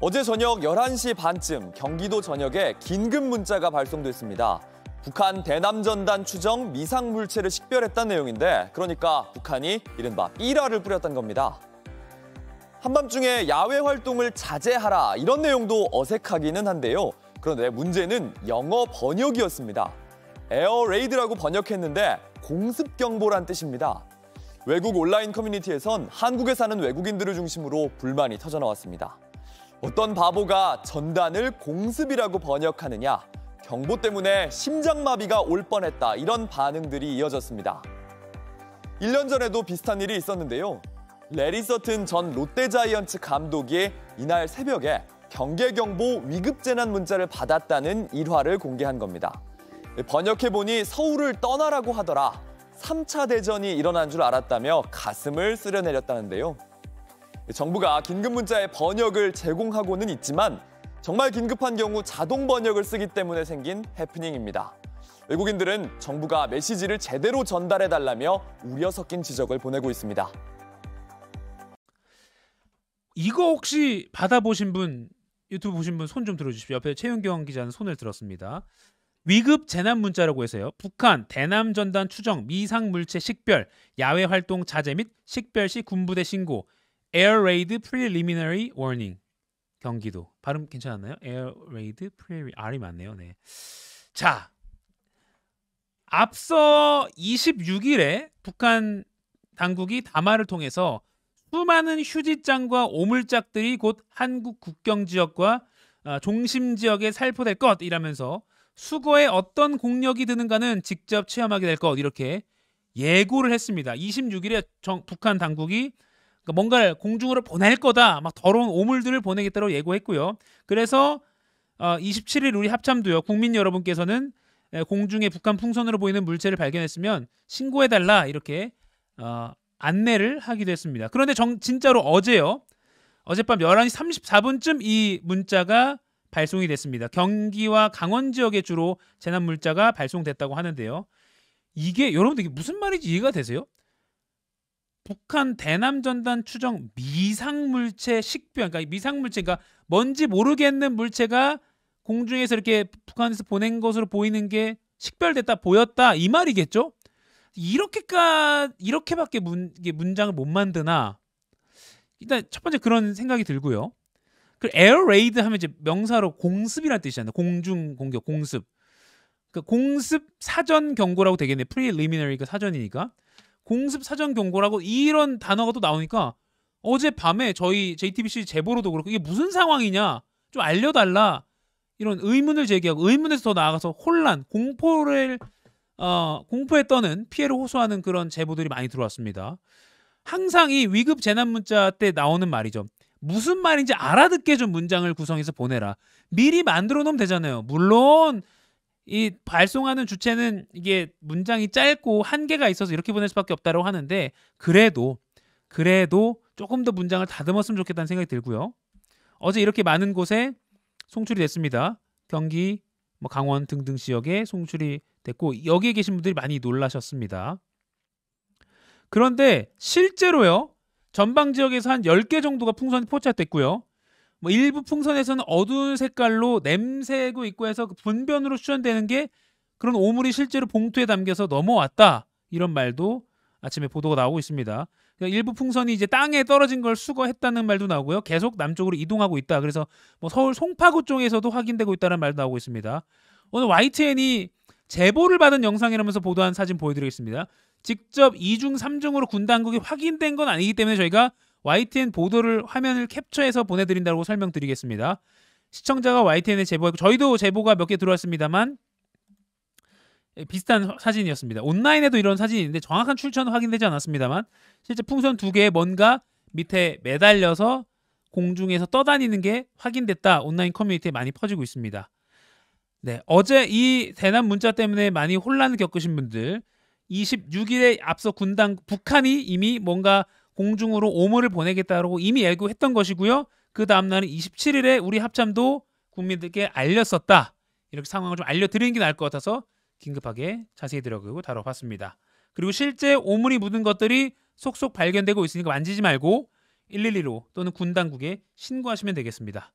어제 저녁 11시 반쯤 경기도 전역에 긴급 문자가 발송됐습니다. 북한 대남전단 추정 미상 물체를 식별했다는 내용인데 그러니까 북한이 이른바 일화를 뿌렸던 겁니다. 한밤중에 야외 활동을 자제하라 이런 내용도 어색하기는 한데요. 그런데 문제는 영어 번역이었습니다. 에어레이드라고 번역했는데 공습 경보란 뜻입니다. 외국 온라인 커뮤니티에선 한국에 사는 외국인들을 중심으로 불만이 터져나왔습니다. 어떤 바보가 전단을 공습이라고 번역하느냐, 경보 때문에 심장마비가 올 뻔했다 이런 반응들이 이어졌습니다. 1년 전에도 비슷한 일이 있었는데요. 레리 서튼 전 롯데자이언츠 감독이 이날 새벽에 경계경보 위급재난 문자를 받았다는 일화를 공개한 겁니다. 번역해보니 서울을 떠나라고 하더라. 3차 대전이 일어난 줄 알았다며 가슴을 쓸어내렸다는데요. 정부가 긴급 문자의 번역을 제공하고는 있지만 정말 긴급한 경우 자동 번역을 쓰기 때문에 생긴 해프닝입니다. 외국인들은 정부가 메시지를 제대로 전달해달라며 우려 섞인 지적을 보내고 있습니다. 이거 혹시 받아보신 분, 유튜브 보신 분 손 좀 들어주십시오. 옆에 최윤경 기자는 손을 들었습니다. 위급 재난 문자라고 해서요. 북한 대남 전단 추정 미상 물체 식별 야외 활동 자제 및 식별 시 군부대 신고 Air Raid Preliminary Warning 경기도 발음 괜찮았나요? Air Raid Preliminary R이 맞네요. 네. 자, 앞서 26일에 북한 당국이 담화를 통해서 수많은 휴지장과 오물짝들이 곧 한국 국경 지역과 어, 종심 지역에 살포될 것 이라면서 수거에 어떤 공력이 드는가는 직접 체험하게 될 것 이렇게 예고를 했습니다. 26일에 정, 북한 당국이 그러니까 뭔가를 공중으로 보낼 거다. 막 더러운 오물들을 보내겠다고 예고했고요. 그래서 어, 27일 우리 합참도요. 국민 여러분께서는 공중에 북한 풍선으로 보이는 물체를 발견했으면 신고해달라 이렇게 어, 안내를 하기도 했습니다. 그런데 정, 진짜로 어제요. 어젯밤 11시 34분쯤 이 문자가 발송이 됐습니다. 경기와 강원 지역에 주로 재난 물자가 발송됐다고 하는데요. 이게 여러분들 이게 무슨 말인지 이해가 되세요? 북한 대남전단 추정 미상물체 식별 그러니까 미상물체가 그러니까 뭔지 모르겠는 물체가 공중에서 이렇게 북한에서 보낸 것으로 보이는 게 식별됐다 보였다 이 말이겠죠? 이렇게까 이렇게밖에 문, 문장을 못 만드나 일단 첫 번째 그런 생각이 들고요. 그 에어레이드 하면 이제 명사로 공습이라는 뜻이잖아요. 공중 공격, 공습. 그 그러니까 공습 사전 경고라고 되겠네. 프리리미너리가 그 사전이니까. 공습 사전 경고라고 이런 단어가 또 나오니까 어젯밤에 저희 JTBC 제보로도 그렇고 이게 무슨 상황이냐 좀 알려달라 이런 의문을 제기하고 의문에서 더 나아가서 혼란 공포를 어, 공포에 떠는 피해를 호소하는 그런 제보들이 많이 들어왔습니다. 항상 이 위급 재난 문자 때 나오는 말이죠. 무슨 말인지 알아듣게 좀 문장을 구성해서 보내라. 미리 만들어 놓으면 되잖아요. 물론 이 발송하는 주체는 이게 문장이 짧고 한계가 있어서 이렇게 보낼 수밖에 없다고 하는데 그래도 그래도 조금 더 문장을 다듬었으면 좋겠다는 생각이 들고요. 어제 이렇게 많은 곳에 송출이 됐습니다. 경기, 뭐 강원 등등 지역에 송출이 됐고 여기에 계신 분들이 많이 놀라셨습니다. 그런데 실제로요. 전방 지역에서 한 10개 정도가 풍선이 포착됐고요. 뭐 일부 풍선에서는 어두운 색깔로 냄새고 있고 해서 그 분변으로 수전되는 게 그런 오물이 실제로 봉투에 담겨서 넘어왔다 이런 말도 아침에 보도가 나오고 있습니다. 그러니까 일부 풍선이 이제 땅에 떨어진 걸 수거했다는 말도 나오고요. 계속 남쪽으로 이동하고 있다. 그래서 뭐 서울 송파구 쪽에서도 확인되고 있다는 말도 나오고 있습니다. 오늘 YTN이 제보를 받은 영상이라면서 보도한 사진 보여드리겠습니다. 직접 2중, 3중으로 군 당국이 확인된 건 아니기 때문에 저희가 YTN 보도를 화면을 캡처해서 보내드린다고 설명드리겠습니다. 시청자가 YTN에 제보했고 저희도 제보가 몇 개 들어왔습니다만 예, 비슷한 사진이었습니다. 온라인에도 이런 사진이 있는데 정확한 출처는 확인되지 않았습니다만 실제 풍선 두 개에 뭔가 밑에 매달려서 공중에서 떠다니는 게 확인됐다. 온라인 커뮤니티에 많이 퍼지고 있습니다. 네, 어제 이 대남 문자 때문에 많이 혼란을 겪으신 분들 26일에 앞서 군당 북한이 이미 뭔가 공중으로 오물을 보내겠다고 이미 예고했던 것이고요. 그 다음 날인 27일에 우리 합참도 국민들께 알렸었다. 이렇게 상황을 좀 알려드리는 게 나을 것 같아서 긴급하게 자세히 들어가고 다뤄봤습니다. 그리고 실제 오물이 묻은 것들이 속속 발견되고 있으니까 만지지 말고 112로 또는 군 당국에 신고하시면 되겠습니다.